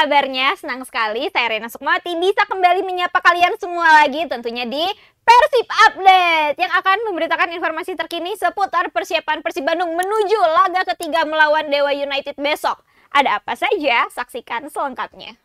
kabarnya? Senang sekali saya Rena Sukmawati bisa kembali menyapa kalian semua lagi tentunya di Persib Update yang akan memberitakan informasi terkini seputar persiapan Persib Bandung menuju laga ketiga melawan Dewa United besok. Ada apa saja? Saksikan selengkapnya.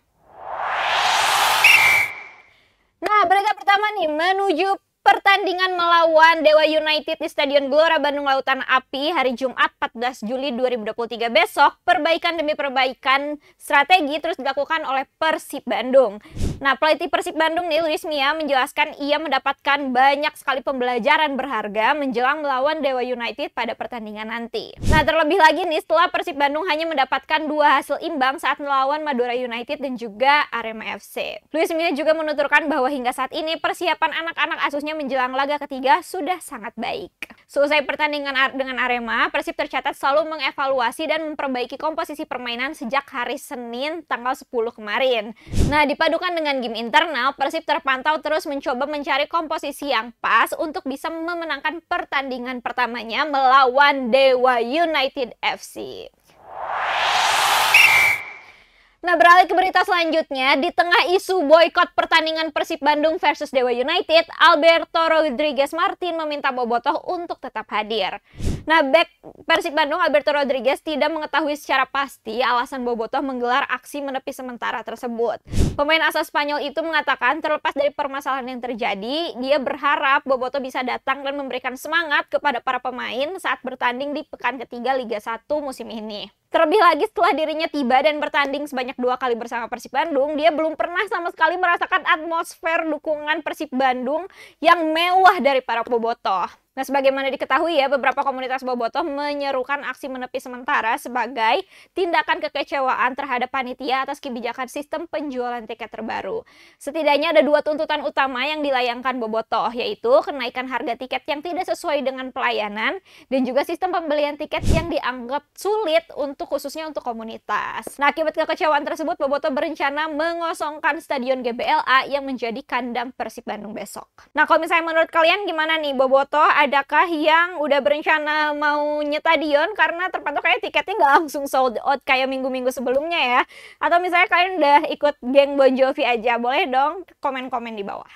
Nah, berita pertama nih menuju Pertandingan melawan Dewa United di Stadion Gelora Bandung Lautan Api hari Jumat 14 Juli 2023 besok, perbaikan demi perbaikan strategi terus dilakukan oleh Persib Bandung. Nah, pelatih Persib Bandung nih, Luis Mia menjelaskan ia mendapatkan banyak sekali pembelajaran berharga menjelang melawan Dewa United pada pertandingan nanti. Nah, terlebih lagi nih, setelah Persib Bandung hanya mendapatkan dua hasil imbang saat melawan Madura United dan juga Arema FC. Luis Mia juga menuturkan bahwa hingga saat ini persiapan anak-anak asusnya menjelang laga ketiga sudah sangat baik. Seusai pertandingan dengan Arema, Persib tercatat selalu mengevaluasi dan memperbaiki komposisi permainan sejak hari Senin tanggal 10 kemarin. Nah, dipadukan dengan game internal, Persib terpantau terus mencoba mencari komposisi yang pas untuk bisa memenangkan pertandingan pertamanya melawan Dewa United FC. Nah, beralih ke berita selanjutnya, di tengah isu boykot pertandingan Persib Bandung versus Dewa United, Alberto Rodriguez Martin meminta Bobotoh untuk tetap hadir. Nah, back Persib Bandung Alberto Rodriguez tidak mengetahui secara pasti alasan Bobotoh menggelar aksi menepi sementara tersebut. Pemain asal Spanyol itu mengatakan terlepas dari permasalahan yang terjadi, dia berharap Bobotoh bisa datang dan memberikan semangat kepada para pemain saat bertanding di pekan ketiga Liga 1 musim ini. Terlebih lagi setelah dirinya tiba dan bertanding sebanyak dua kali bersama Persib Bandung, dia belum pernah sama sekali merasakan atmosfer dukungan Persib Bandung yang mewah dari para bobotoh. Nah, sebagaimana diketahui ya, beberapa komunitas Bobotoh menyerukan aksi menepi sementara sebagai tindakan kekecewaan terhadap panitia atas kebijakan sistem penjualan tiket terbaru. Setidaknya ada dua tuntutan utama yang dilayangkan Bobotoh, yaitu kenaikan harga tiket yang tidak sesuai dengan pelayanan dan juga sistem pembelian tiket yang dianggap sulit untuk khususnya untuk komunitas. Nah, akibat kekecewaan tersebut, Bobotoh berencana mengosongkan Stadion GBLA yang menjadi kandang Persib Bandung besok. Nah, kalau misalnya menurut kalian gimana nih Bobotoh adakah yang udah berencana mau nyetadion karena terpantau kayak tiketnya nggak langsung sold out kayak minggu-minggu sebelumnya ya? Atau misalnya kalian udah ikut geng Bon Jovi aja, boleh dong komen-komen di bawah.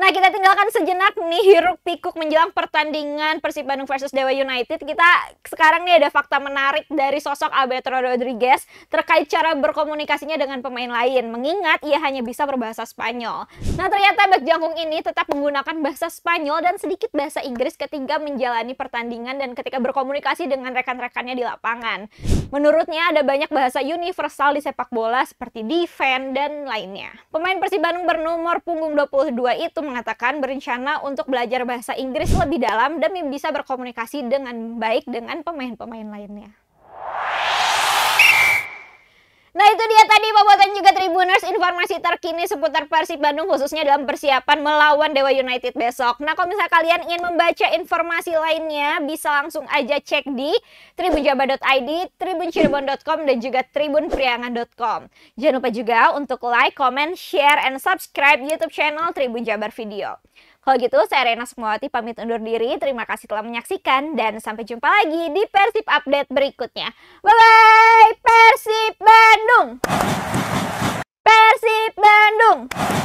Nah, kita tinggalkan sejenak nih hiruk pikuk menjelang pertandingan Persib Bandung versus Dewa United. Kita sekarang nih ada fakta menarik dari sosok Alberto Rodriguez terkait cara berkomunikasinya dengan pemain lain. Mengingat ia hanya bisa berbahasa Spanyol. Nah, ternyata Bek Jangkung ini tetap menggunakan bahasa Spanyol dan sedikit bahasa Inggris ketika menjalani pertandingan dan ketika berkomunikasi dengan rekan-rekannya di lapangan. Menurutnya ada banyak bahasa universal di sepak bola seperti defend dan lainnya. Pemain Persib Bandung bernomor punggung 22 itu mengatakan berencana untuk belajar bahasa Inggris lebih dalam demi bisa berkomunikasi dengan baik dengan pemain-pemain lainnya. Nah itu dia tadi pembuatan juga Tribuners informasi terkini seputar Persib Bandung khususnya dalam persiapan melawan Dewa United besok. Nah kalau misalnya kalian ingin membaca informasi lainnya bisa langsung aja cek di tribunjaba.id, tribuncirebon.com dan juga tribunpriangan.com. Jangan lupa juga untuk like, comment, share, and subscribe YouTube channel Tribun Jabar Video. Kalau gitu, saya Rena Sukmawati pamit undur diri. Terima kasih telah menyaksikan dan sampai jumpa lagi di Persib Update berikutnya. Bye-bye Persib Bandung! Persib Bandung.